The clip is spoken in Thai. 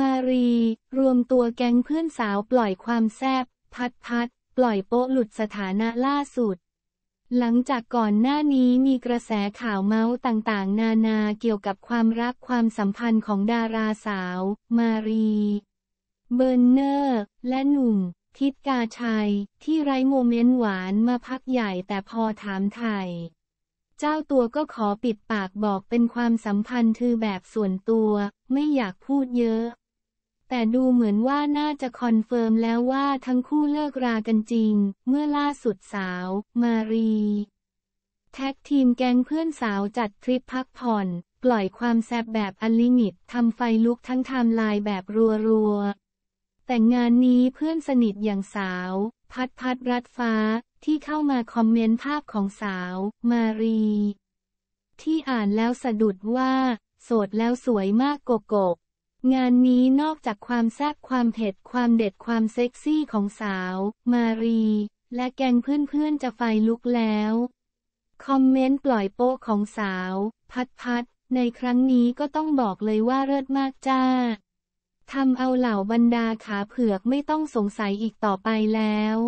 มารี รวมตัวแก๊งเพื่อนสาวปล่อยความแซบพัดพัด ปล่อยโป๊ะหลุดสถานะล่าสุด หลังจากก่อนหน้านี้มีกระแสข่าวเมาส์ต่างๆ นานาเกี่ยวกับความรักความสัมพันธ์ของดาราสาว มารีเบอร์เนอร์ และหนุ่ม ทิดกาชัย ที่ไร้โมเมนต์หวานมาพักใหญ่แต่พอถามไทยเจ้าตัวก็ขอปิดปากบอกเป็นความสัมพันธ์ทือแบบส่วนตัว ไม่อยากพูดเยอะแต่ดูเหมือนว่าน่าจะคอนเฟิร์มแล้วว่าทั้งคู่เลิกรากันจริง เมื่อล่าสุดสาว มารี แท็กทีมแก๊งเพื่อนสาวจัดทริปพักผ่อน ปล่อยความแซบแบบอลิมิตทำไฟลุกทั้งไทม์ไลน์แบบรัวๆแต่งานนี้เพื่อนสนิทอย่างสาว พัดพัดรัดฟ้า ที่เข้ามาคอมเมนต์ภาพของสาว มารี ที่อ่านแล้วสะดุดว่า โสดแล้วสวยมากโกโกงานนี้นอกจากความแซ่บความเผ็ดความเด็ดความเซ็กซี่ของสาว มารี และแกงเพื่อนๆจะไฟลุกแล้ว คอมเมนต์ปล่อยโป๊ะของสาว พัดพัด ในครั้งนี้ก็ต้องบอกเลยว่าเลิศมากจ้าทำเอาเหล่าบรรดาขาเผือกไม่ต้องสงสัยอีกต่อไปแล้ว